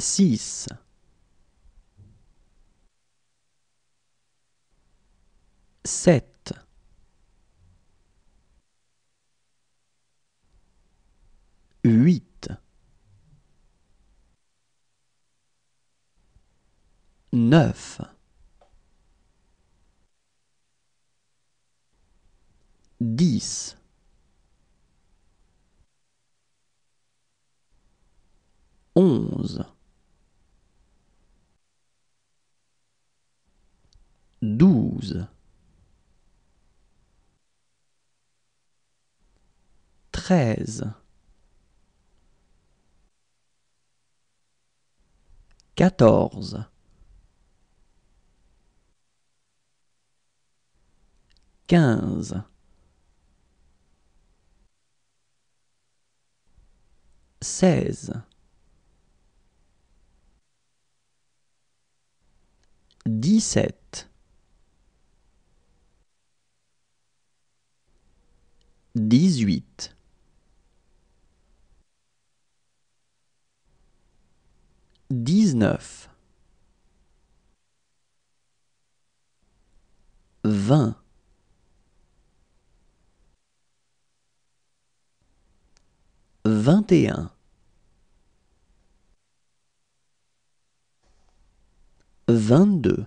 6 7 8 9 10 11 12 13 14 15 16 17 18 19 20 21 22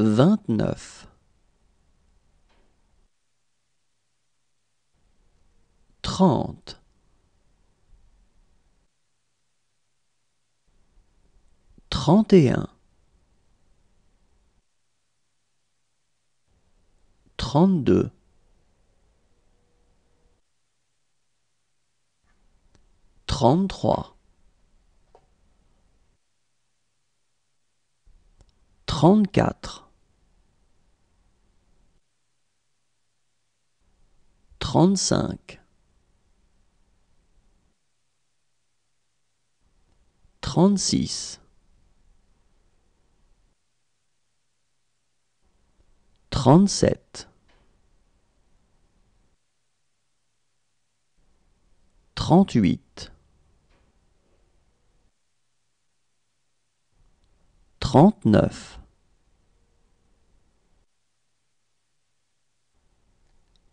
29 30 31 32 33 34 Trente-cinq. Trente-six. Trente-sept. Trente-huit. Trente-neuf.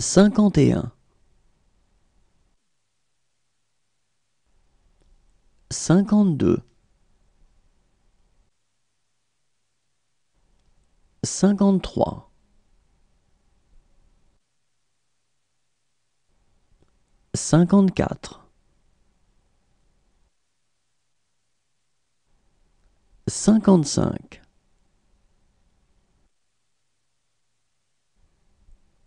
51 52 53 54 55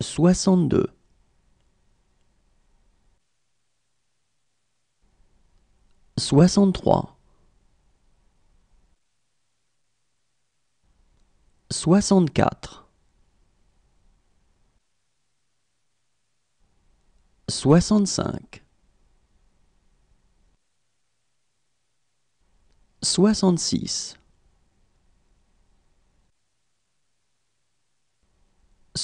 62 63 64 65 66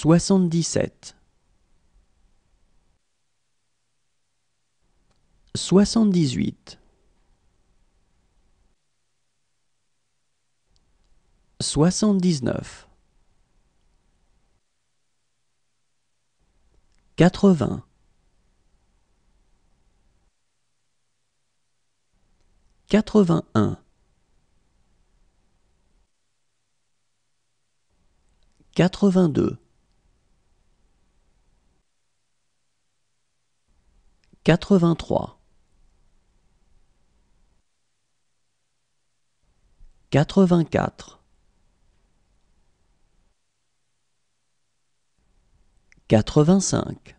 Soixante-dix-sept. Soixante-dix-huit. Soixante-dix-neuf. Quatre-vingts. Quatre-vingt-un. Quatre-vingt-deux. quatre-vingt-trois. Quatre-vingt-quatre. Quatre-vingt-cinq.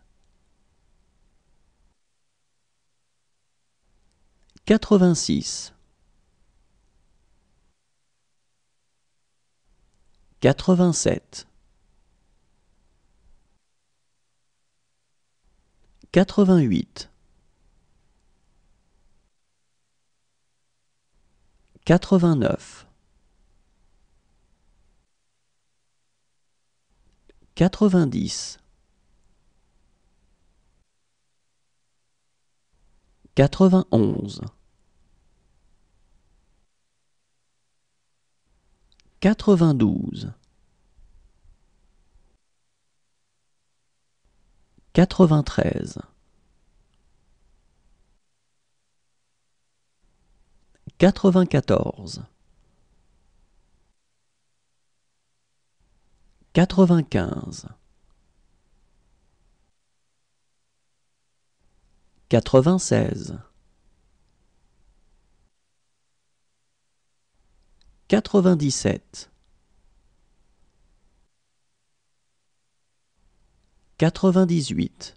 Quatre-vingt-six. Quatre-vingt-sept. Quatre-vingt-huit. 89 90 91 92 93 quatre-vingt-quatorze, quatre-vingt-quinze, quatre-vingt-seize, quatre-vingt-dix-sept, quatre-vingt-dix-huit